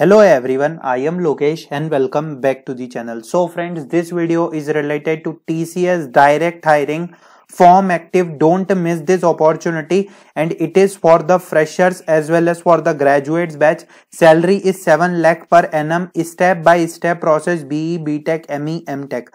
Hello everyone, I am Lokesh and welcome back to the channel. So friends, this video is related to TCS direct hiring form active. Don't miss this opportunity and it is for the freshers as well as for the graduates batch. Salary is 7 lakh per annum, step by step process BE, BTech, ME, MTech.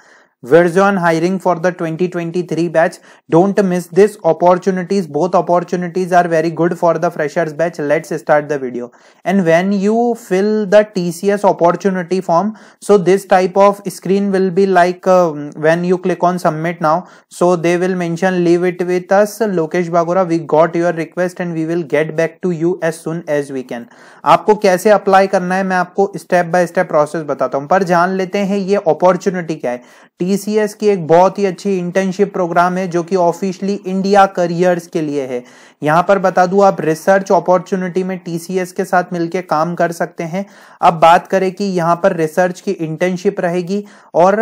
Verizon hiring for the 2023 batch. Don't miss this opportunities. Both opportunities are very good for the freshers batch. Let's start the video. And when you fill the TCS opportunity form, so this type of screen will be like uh, when you click on submit now. So they will mention leave it with us. Lokesh Bagura, we got your request and we will get back to you as soon as we can. आपको कैसे apply करना है मैं आपको step by step process बताता हूँ पर जान लेते हैं ये अपॉर्चुनिटी क्या है टी टीवीसीएस की एक बहुत ही अच्छी इंटर्नशिप प्रोग्राम है जो कि ऑफिशियली इंडिया करियर्स के लिए है यहाँ पर बता दूं आप रिसर्च अपॉर्चुनिटी में टीसीएस के साथ मिलकर काम कर सकते हैं अब बात करें कि यहाँ पर रिसर्च की इंटर्नशिप रहेगी और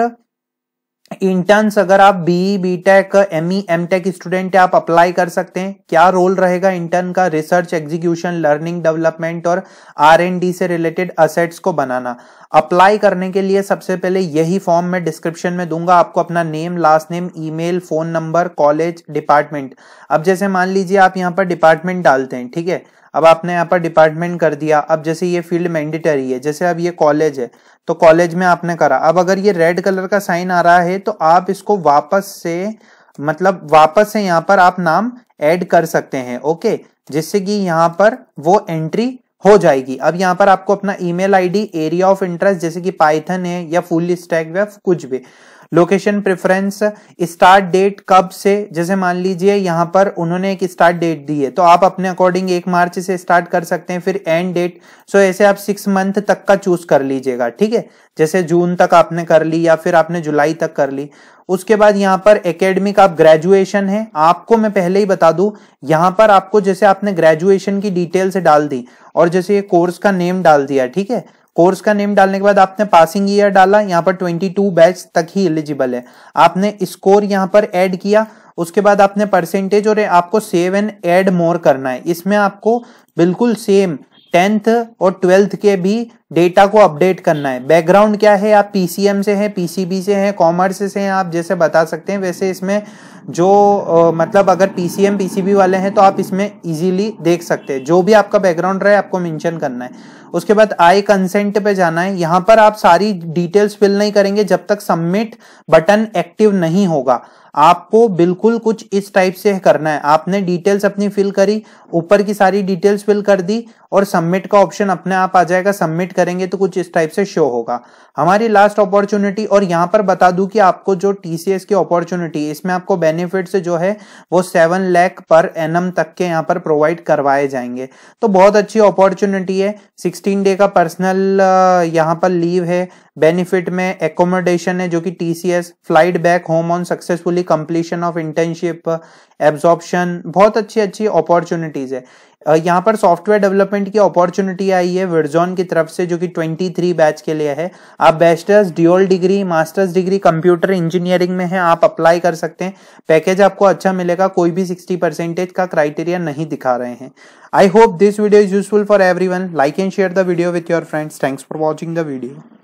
इंटर्न्स अगर आप BE B tech M E M tech student आप अप्लाई कर सकते हैं क्या रोल रहेगा इंटर्न का रिसर्च एग्जीक्यूशन लर्निंग डेवलपमेंट और आर एन डी से रिलेटेड असेट्स को बनाना अप्लाई करने के लिए सबसे पहले यही फॉर्म मैं डिस्क्रिप्शन में दूंगा आपको अपना name last name email phone number college department अब जैसे मान लीजिए आप यहाँ पर डिपार्टमेंट डालते हैं ठीक है अब आपने यहाँ पर डिपार्टमेंट कर दिया अब जैसे ये फील्ड मैंडेटरी है जैसे अब ये कॉलेज है तो कॉलेज में आपने करा अब अगर ये रेड कलर का साइन आ रहा है तो आप इसको वापस से मतलब वापस से यहाँ पर आप नाम ऐड कर सकते हैं ओके जिससे कि यहाँ पर वो एंट्री हो जाएगी अब यहाँ पर आपको अपना email ID area of interest जैसे कि पाइथन है या फुल स्टैक या कुछ भी लोकेशन प्रेफरेंस स्टार्ट डेट कब से जैसे मान लीजिए यहाँ पर उन्होंने एक स्टार्ट डेट दी है तो आप अपने अकॉर्डिंग एक मार्च से स्टार्ट कर सकते हैं फिर एंड डेट सो ऐसे आप सिक्स मंथ तक का चूज कर लीजिएगा ठीक है जैसे जून तक आपने कर ली या फिर आपने जुलाई तक कर ली उसके बाद यहाँ पर एकेडमिक आप ग्रेजुएशन है आपको मैं पहले ही बता दू यहाँ पर आपको जैसे आपने ग्रेजुएशन की डिटेल से डाल दी और जैसे ये कोर्स का नेम डाल दिया ठीक है कोर्स का नेम डालने के बाद आपने पासिंग ईयर डाला यहाँ पर 22 बैच तक ही एलिजिबल है आपने स्कोर यहाँ पर ऐड किया उसके बाद आपने परसेंटेज और आपको सेव एंड ऐड मोर करना है इसमें आपको बिल्कुल सेम टेंथ और ट्वेल्थ के भी डेटा को अपडेट करना है बैकग्राउंड क्या है आप पीसीएम से हैं पीसीबी से हैं कॉमर्स से हैं आप जैसे बता सकते हैं वैसे इसमें जो आ, मतलब अगर पीसीएम पीसीबी वाले हैं तो आप इसमें इजीली देख सकते हैं जो भी आपका बैकग्राउंड रहे आपको मेंशन करना है उसके बाद आई कंसेंट पे जाना है यहाँ पर आप सारी डिटेल्स फिल नहीं करेंगे जब तक सबमिट बटन एक्टिव नहीं होगा आपको बिल्कुल कुछ इस टाइप से करना है आपने डिटेल्स अपनी फिल करी ऊपर की सारी डिटेल्स फिल कर दी और सबमिट का ऑप्शन अपने आप आ जाएगा सबमिट कर करेंगे तो कुछ इस टाइप से शो होगा हमारी लास्ट अपॉर्चुनिटी और यहाँ पर बता दू कि आपको जो टीसीएस की अपॉर्चुनिटी इसमें आपको बेनिफिट जो है वो सेवन लैख पर एन तक के यहाँ पर प्रोवाइड करवाए जाएंगे तो बहुत अच्छी अपॉर्चुनिटी है सिक्सटीन डे का पर्सनल यहाँ पर लीव है बेनिफिट में एकोमोडेशन है जो कि TCS flight back home on successfully completion of internship absorption बहुत अच्छी अच्छी अपॉर्चुनिटीज है यहाँ पर सॉफ्टवेयर डेवलपमेंट की अपॉर्चुनिटी आई है वर्जोन की तरफ से जो कि 23 बैच के लिए है आप bachelors dual degree masters degree computer engineering में है आप अप्लाई कर सकते हैं पैकेज आपको अच्छा मिलेगा कोई भी 60 परसेंटेज का क्राइटेरिया नहीं दिखा रहे हैं I hope this video is useful for everyone like and share the video with your friends thanks for watching the video